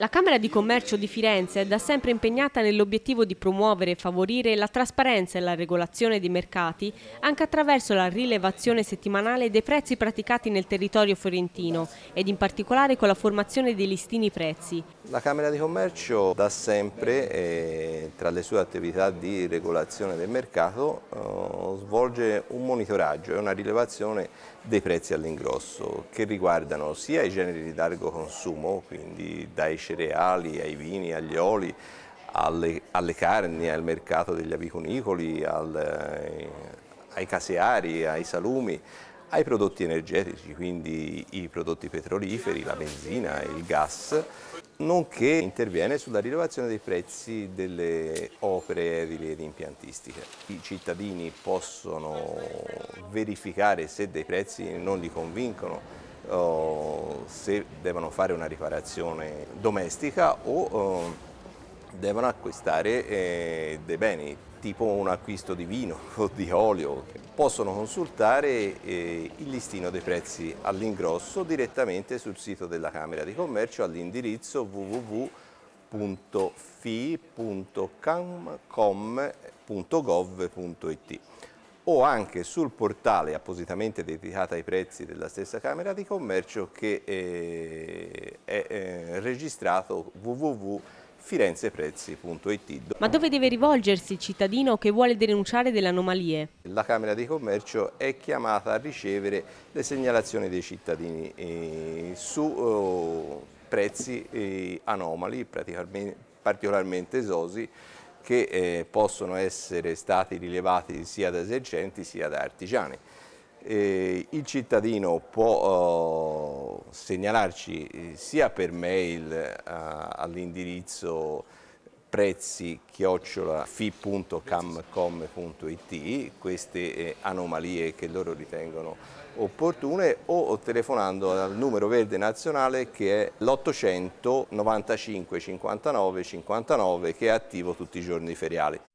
La Camera di Commercio di Firenze è da sempre impegnata nell'obiettivo di promuovere e favorire la trasparenza e la regolazione dei mercati anche attraverso la rilevazione settimanale dei prezzi praticati nel territorio fiorentino ed in particolare con la formazione dei listini prezzi. La Camera di Commercio da sempre, eh, tra le sue attività di regolazione del mercato, eh, svolge un monitoraggio e una rilevazione dei prezzi all'ingrosso che riguardano sia i generi di largo consumo, quindi dai cereali, ai vini, agli oli, alle, alle carni, al mercato degli avicunicoli, al, eh, ai caseari, ai salumi, ai prodotti energetici, quindi i prodotti petroliferi, la benzina, il gas, nonché interviene sulla rilevazione dei prezzi delle opere edili ed impiantistiche. I cittadini possono verificare se dei prezzi non li convincono oh, se devono fare una riparazione domestica o oh, devono acquistare eh, dei beni tipo un acquisto di vino o di olio, possono consultare eh, il listino dei prezzi all'ingrosso direttamente sul sito della Camera di Commercio all'indirizzo www.fi.camcom.gov.it o anche sul portale appositamente dedicato ai prezzi della stessa Camera di Commercio che eh, è eh, registrato www firenzeprezzi.it. Ma dove deve rivolgersi il cittadino che vuole denunciare delle anomalie? La Camera di Commercio è chiamata a ricevere le segnalazioni dei cittadini eh, su oh, prezzi eh, anomali, particolarmente esosi, che eh, possono essere stati rilevati sia da esercenti sia da artigiani. Eh, il cittadino può oh, eh, segnalarci sia per mail eh, all'indirizzo prezzi chiocciola fi.camcom.it queste eh, anomalie che loro ritengono opportune o telefonando al numero verde nazionale che è l'895 59 59 che è attivo tutti i giorni feriali.